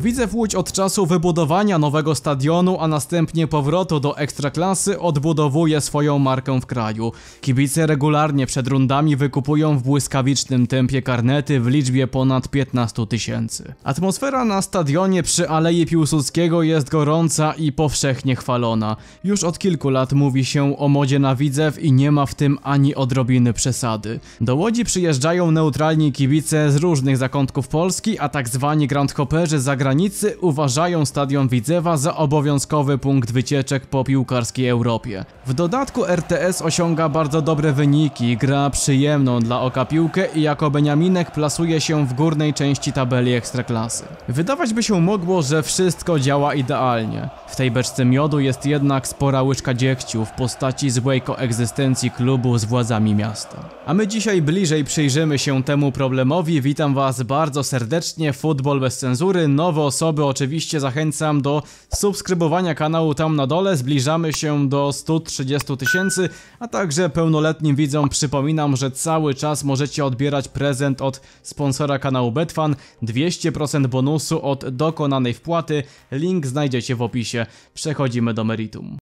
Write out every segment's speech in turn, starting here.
Widzew Łódź od czasu wybudowania nowego stadionu, a następnie powrotu do ekstraklasy odbudowuje swoją markę w kraju. Kibice regularnie przed rundami wykupują w błyskawicznym tempie karnety w liczbie ponad 15 tysięcy. Atmosfera na stadionie przy Alei Piłsudskiego jest gorąca i powszechnie chwalona. Już od kilku lat mówi się o modzie na Widzew i nie ma w tym ani odrobiny przesady. Do Łodzi przyjeżdżają neutralni kibice z różnych zakątków Polski, a tak zwani grandhoperzy zagrają zagranicy uważają stadion Widzewa za obowiązkowy punkt wycieczek po piłkarskiej Europie. W dodatku RTS osiąga bardzo dobre wyniki, gra przyjemną dla oka piłkę i jako Beniaminek plasuje się w górnej części tabeli Ekstraklasy. Wydawać by się mogło, że wszystko działa idealnie. W tej beczce miodu jest jednak spora łyżka dziegciu w postaci złej koegzystencji klubu z władzami miasta. A my dzisiaj bliżej przyjrzymy się temu problemowi. Witam Was bardzo serdecznie. Futbol bez cenzury, nowy nowe osoby oczywiście zachęcam do subskrybowania kanału tam na dole, zbliżamy się do 130 tysięcy, a także pełnoletnim widzom przypominam, że cały czas możecie odbierać prezent od sponsora kanału Betfan, 200% bonusu od dokonanej wpłaty, link znajdziecie w opisie. Przechodzimy do meritum.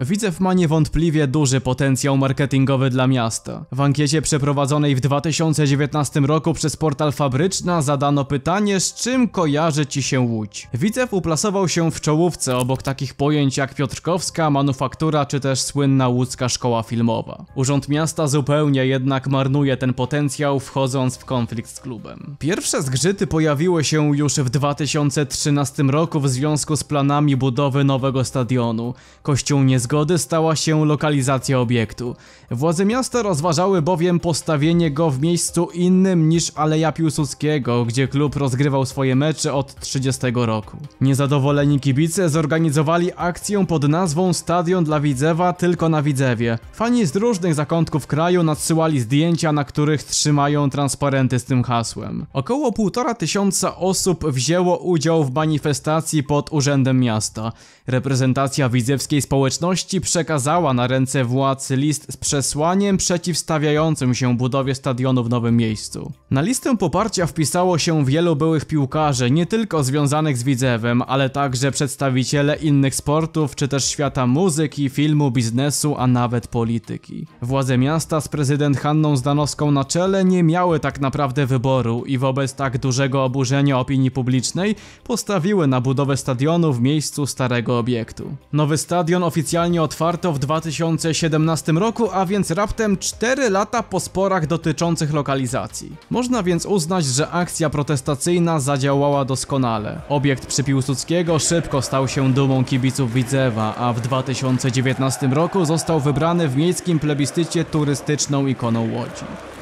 Widzew ma niewątpliwie duży potencjał marketingowy dla miasta. W ankiecie przeprowadzonej w 2019 roku przez portal Fabryczna zadano pytanie, z czym kojarzy ci się Łódź. Widzew uplasował się w czołówce obok takich pojęć jak Piotrkowska, manufaktura czy też słynna łódzka szkoła filmowa. Urząd Miasta zupełnie jednak marnuje ten potencjał, wchodząc w konflikt z klubem. Pierwsze zgrzyty pojawiły się już w 2013 roku w związku z planami budowy nowego stadionu. Kościół nie zgody stała się lokalizacja obiektu. Władze miasta rozważały bowiem postawienie go w miejscu innym niż Aleja Piłsudskiego, gdzie klub rozgrywał swoje mecze od 30 roku. Niezadowoleni kibice zorganizowali akcję pod nazwą Stadion dla Widzewa tylko na Widzewie. Fani z różnych zakątków kraju nadsyłali zdjęcia, na których trzymają transparenty z tym hasłem. Około półtora tysiąca osób wzięło udział w manifestacji pod Urzędem Miasta. Reprezentacja widzewskiej społeczności przekazała na ręce władz list z przesłaniem przeciwstawiającym się budowie stadionu w nowym miejscu. Na listę poparcia wpisało się wielu byłych piłkarzy, nie tylko związanych z Widzewem, ale także przedstawiciele innych sportów, czy też świata muzyki, filmu, biznesu, a nawet polityki. Władze miasta z prezydent Hanną Zdanowską na czele nie miały tak naprawdę wyboru i wobec tak dużego oburzenia opinii publicznej postawiły na budowę stadionu w miejscu starego obiektu. Nowy stadion oficjalnie oficjalnie otwarto w 2017 roku, a więc raptem 4 lata po sporach dotyczących lokalizacji. Można więc uznać, że akcja protestacyjna zadziałała doskonale. Obiekt przy Piłsudskiego szybko stał się dumą kibiców Widzewa, a w 2019 roku został wybrany w miejskim plebiscycie turystyczną ikoną Łodzi.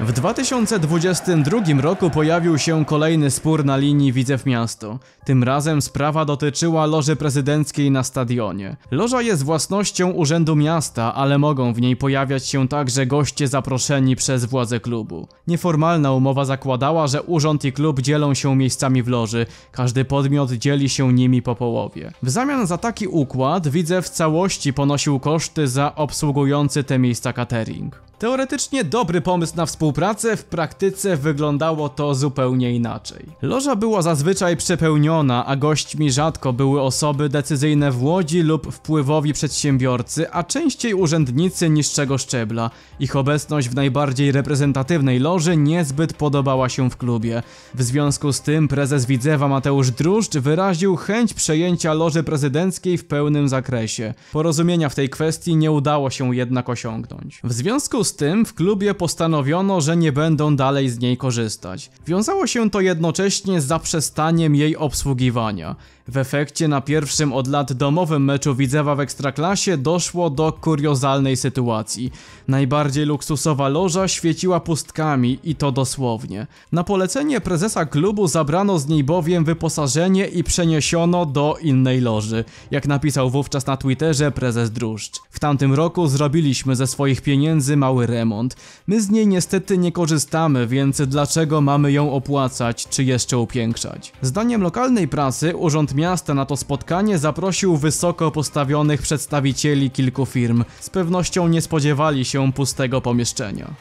W 2022 roku pojawił się kolejny spór na linii Widzew Miasto. Tym razem sprawa dotyczyła loży prezydenckiej na stadionie. Loża jest własnością Urzędu Miasta, ale mogą w niej pojawiać się także goście zaproszeni przez władze klubu. Nieformalna umowa zakładała, że urząd i klub dzielą się miejscami w loży, każdy podmiot dzieli się nimi po połowie. W zamian za taki układ Widzew w całości ponosił koszty za obsługujący te miejsca catering. Teoretycznie dobry pomysł na współpracę, w praktyce wyglądało to zupełnie inaczej. Loża była zazwyczaj przepełniona, a gośćmi rzadko były osoby decyzyjne w Łodzi lub wpływowi przedsiębiorcy, a częściej urzędnicy niższego szczebla. Ich obecność w najbardziej reprezentatywnej loży niezbyt podobała się w klubie. W związku z tym prezes Widzewa Mateusz Druszcz wyraził chęć przejęcia loży prezydenckiej w pełnym zakresie. Porozumienia w tej kwestii nie udało się jednak osiągnąć. W związku z tym w klubie postanowiono, że nie będą dalej z niej korzystać. Wiązało się to jednocześnie z zaprzestaniem jej obsługiwania. W efekcie na pierwszym od lat domowym meczu Widzewa w Ekstraklasie doszło do kuriozalnej sytuacji. Najbardziej luksusowa loża świeciła pustkami i to dosłownie. Na polecenie prezesa klubu zabrano z niej bowiem wyposażenie i przeniesiono do innej loży. Jak napisał wówczas na Twitterze prezes Druszcz. W tamtym roku zrobiliśmy ze swoich pieniędzy mały cały remont. My z niej niestety nie korzystamy, więc dlaczego mamy ją opłacać czy jeszcze upiększać? Zdaniem lokalnej prasy Urząd Miasta na to spotkanie zaprosił wysoko postawionych przedstawicieli kilku firm. Z pewnością nie spodziewali się pustego pomieszczenia.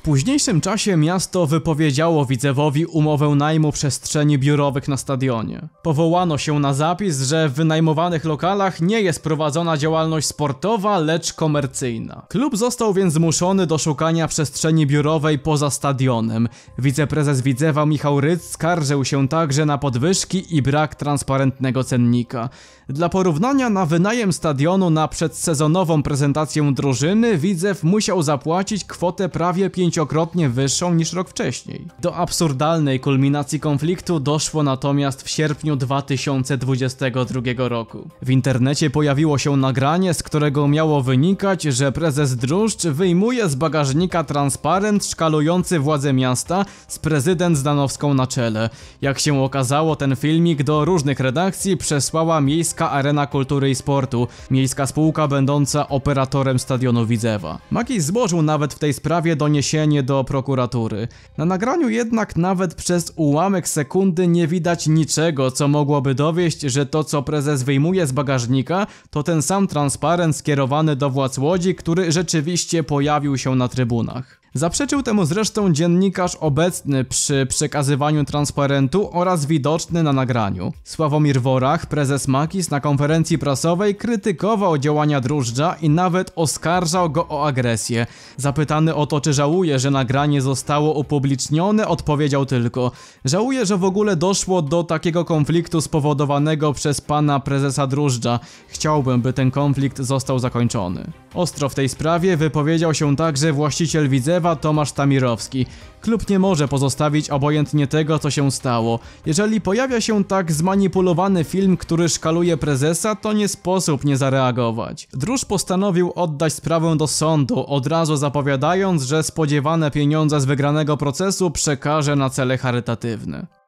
W późniejszym czasie miasto wypowiedziało Widzewowi umowę najmu przestrzeni biurowych na stadionie. Powołano się na zapis, że w wynajmowanych lokalach nie jest prowadzona działalność sportowa, lecz komercyjna. Klub został więc zmuszony do szukania przestrzeni biurowej poza stadionem. Wiceprezes Widzewa Michał Rydz skarżył się także na podwyżki i brak transparentnego cennika. Dla porównania na wynajem stadionu na przedsezonową prezentację drużyny Widzew musiał zapłacić kwotę prawie 5 dziesięciokrotnie wyższą niż rok wcześniej. Do absurdalnej kulminacji konfliktu doszło natomiast w sierpniu 2022 roku. W internecie pojawiło się nagranie, z którego miało wynikać, że prezes Druszcz wyjmuje z bagażnika transparent szkalujący władze miasta z prezydent Zdanowską na czele. Jak się okazało, ten filmik do różnych redakcji przesłała Miejska Arena Kultury i Sportu, miejska spółka będąca operatorem stadionu Widzewa. Makis złożył nawet w tej sprawie doniesienie doniesienie do prokuratury. Na nagraniu jednak nawet przez ułamek sekundy nie widać niczego, co mogłoby dowieść, że to co prezes wyjmuje z bagażnika to ten sam transparent skierowany do władz Łodzi, który rzeczywiście pojawił się na trybunach. Zaprzeczył temu zresztą dziennikarz obecny przy przekazywaniu transparentu oraz widoczny na nagraniu. Sławomir Worach, prezes Makis na konferencji prasowej krytykował działania Drużdża i nawet oskarżał go o agresję. Zapytany o to, czy żałuje, że nagranie zostało upublicznione, odpowiedział tylko Żałuję, że w ogóle doszło do takiego konfliktu spowodowanego przez pana prezesa Drużdża. Chciałbym, by ten konflikt został zakończony. Ostro w tej sprawie wypowiedział się także właściciel widzew Tomasz Tamirowski. Klub nie może pozostawić obojętnie tego, co się stało. Jeżeli pojawia się tak zmanipulowany film, który szkaluje prezesa, to nie sposób nie zareagować. Dróż postanowił oddać sprawę do sądu, od razu zapowiadając, że spodziewane pieniądze z wygranego procesu przekaże na cele charytatywne.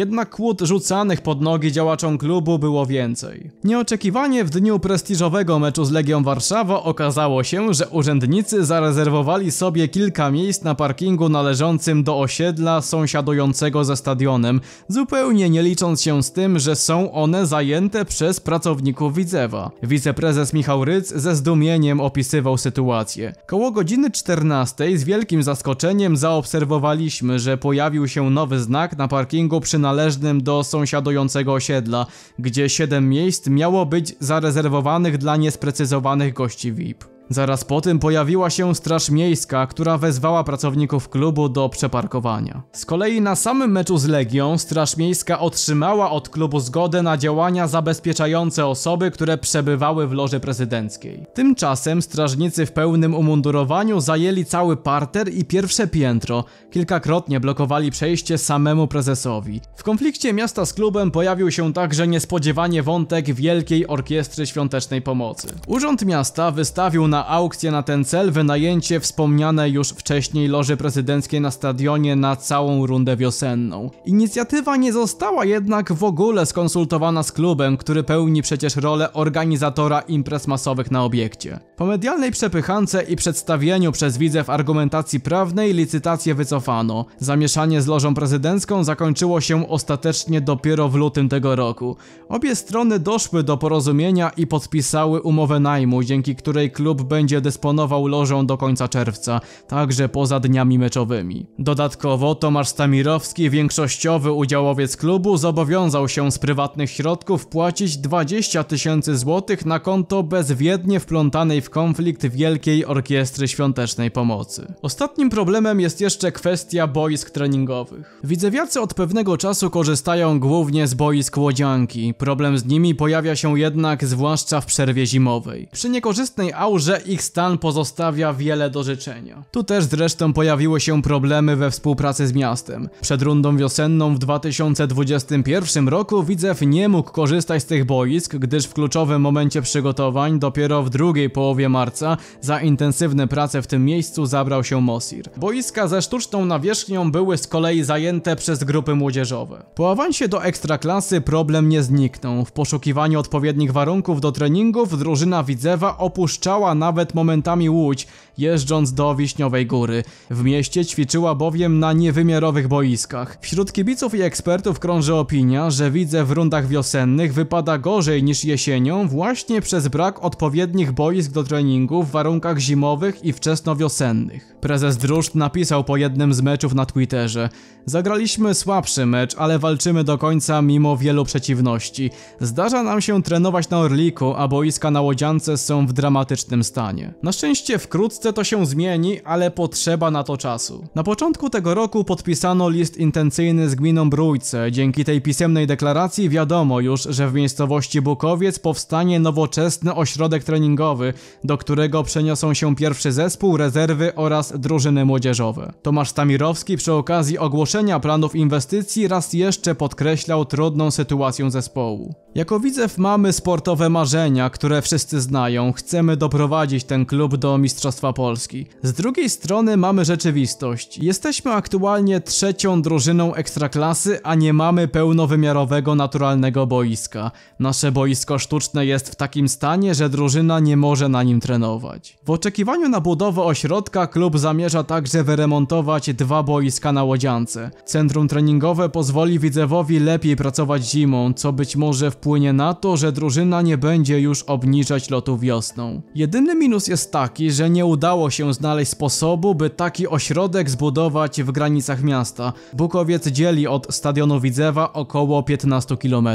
Jednak kłód rzucanych pod nogi działaczom klubu było więcej. Nieoczekiwanie w dniu prestiżowego meczu z Legią Warszawa okazało się, że urzędnicy zarezerwowali sobie kilka miejsc na parkingu należącym do osiedla sąsiadującego ze stadionem, zupełnie nie licząc się z tym, że są one zajęte przez pracowników Widzewa. Wiceprezes Michał Ryc ze zdumieniem opisywał sytuację. Koło godziny 14 z wielkim zaskoczeniem zaobserwowaliśmy, że pojawił się nowy znak na parkingu przy należnym do sąsiadującego osiedla, gdzie 7 miejsc miało być zarezerwowanych dla niesprecyzowanych gości VIP. Zaraz po tym pojawiła się Straż Miejska, która wezwała pracowników klubu do przeparkowania. Z kolei na samym meczu z Legią Straż Miejska otrzymała od klubu zgodę na działania zabezpieczające osoby, które przebywały w loży prezydenckiej. Tymczasem strażnicy w pełnym umundurowaniu zajęli cały parter i pierwsze piętro, kilkakrotnie blokowali przejście samemu prezesowi. W konflikcie miasta z klubem pojawił się także niespodziewanie wątek Wielkiej Orkiestry Świątecznej Pomocy. Urząd Miasta wystawił na aukcję na ten cel wynajęcie wspomniane już wcześniej loży prezydenckiej na stadionie na całą rundę wiosenną. Inicjatywa nie została jednak w ogóle skonsultowana z klubem, który pełni przecież rolę organizatora imprez masowych na obiekcie. Po medialnej przepychance i przedstawieniu przez w argumentacji prawnej licytację wycofano. Zamieszanie z lożą prezydencką zakończyło się ostatecznie dopiero w lutym tego roku. Obie strony doszły do porozumienia i podpisały umowę najmu, dzięki której klub będzie dysponował lożą do końca czerwca, także poza dniami meczowymi. Dodatkowo Tomasz Stamirowski, większościowy udziałowiec klubu, zobowiązał się z prywatnych środków płacić 20 tysięcy złotych na konto bezwiednie wplątanej w w konflikt Wielkiej Orkiestry Świątecznej Pomocy. Ostatnim problemem jest jeszcze kwestia boisk treningowych. Widzewiacy od pewnego czasu korzystają głównie z boisk łodzianki. Problem z nimi pojawia się jednak zwłaszcza w przerwie zimowej. Przy niekorzystnej aurze ich stan pozostawia wiele do życzenia. Tu też zresztą pojawiły się problemy we współpracy z miastem. Przed rundą wiosenną w 2021 roku Widzew nie mógł korzystać z tych boisk, gdyż w kluczowym momencie przygotowań dopiero w drugiej połowie połowie marca za intensywne prace w tym miejscu zabrał się Mosir. Boiska ze sztuczną nawierzchnią były z kolei zajęte przez grupy młodzieżowe. Po awansie do ekstraklasy problem nie zniknął. W poszukiwaniu odpowiednich warunków do treningów drużyna Widzewa opuszczała nawet momentami Łódź, jeżdżąc do Wiśniowej Góry. W mieście ćwiczyła bowiem na niewymiarowych boiskach. Wśród kibiców i ekspertów krąży opinia, że widzę w rundach wiosennych wypada gorzej niż jesienią właśnie przez brak odpowiednich boisk do treningu w warunkach zimowych i wczesnowiosennych. Prezes Druszcz napisał po jednym z meczów na Twitterze Zagraliśmy słabszy mecz, ale walczymy do końca mimo wielu przeciwności. Zdarza nam się trenować na Orliku, a boiska na Łodziance są w dramatycznym stanie. Na szczęście wkrótce to się zmieni, ale potrzeba na to czasu. Na początku tego roku podpisano list intencyjny z gminą Brójce. Dzięki tej pisemnej deklaracji wiadomo już, że w miejscowości Bukowiec powstanie nowoczesny ośrodek treningowy, do którego przeniosą się pierwszy zespół, rezerwy oraz drużyny młodzieżowe. Tomasz Tamirowski przy okazji ogłoszenia planów inwestycji raz jeszcze podkreślał trudną sytuację zespołu. Jako widzew mamy sportowe marzenia, które wszyscy znają. Chcemy doprowadzić ten klub do Mistrzostwa Polski. Z drugiej strony mamy rzeczywistość. Jesteśmy aktualnie trzecią drużyną ekstraklasy, a nie mamy pełnowymiarowego naturalnego boiska. Nasze boisko sztuczne jest w takim stanie, że drużyna nie może na na nim trenować. W oczekiwaniu na budowę ośrodka klub zamierza także wyremontować dwa boiska na Łodziance. Centrum treningowe pozwoli Widzewowi lepiej pracować zimą, co być może wpłynie na to, że drużyna nie będzie już obniżać lotu wiosną. Jedyny minus jest taki, że nie udało się znaleźć sposobu, by taki ośrodek zbudować w granicach miasta. Bukowiec dzieli od stadionu Widzewa około 15 km.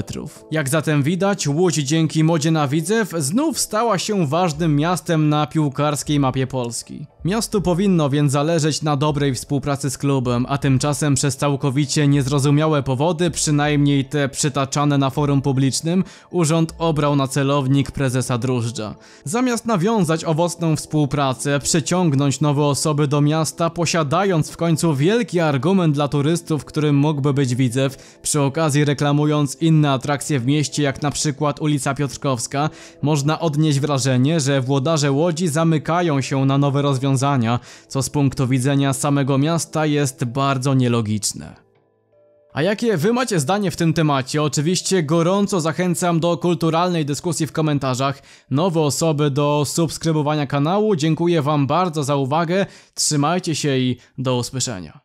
Jak zatem widać, Łódź dzięki modzie na Widzew znów stała się ważnym miastem na piłkarskiej mapie Polski. Miastu powinno więc zależeć na dobrej współpracy z klubem, a tymczasem przez całkowicie niezrozumiałe powody, przynajmniej te przytaczane na forum publicznym, urząd obrał na celownik prezesa Drużdża. Zamiast nawiązać owocną współpracę, przyciągnąć nowe osoby do miasta, posiadając w końcu wielki argument dla turystów, którym mógłby być widzew, przy okazji reklamując inne atrakcje w mieście, jak na przykład ulica Piotrkowska, można odnieść wrażenie, że włodarze Łodzi zamykają się na nowe rozwiązania, co z punktu widzenia samego miasta jest bardzo nielogiczne. A jakie wy macie zdanie w tym temacie? Oczywiście gorąco zachęcam do kulturalnej dyskusji w komentarzach. Nowe osoby do subskrybowania kanału. Dziękuję wam bardzo za uwagę. Trzymajcie się i do usłyszenia.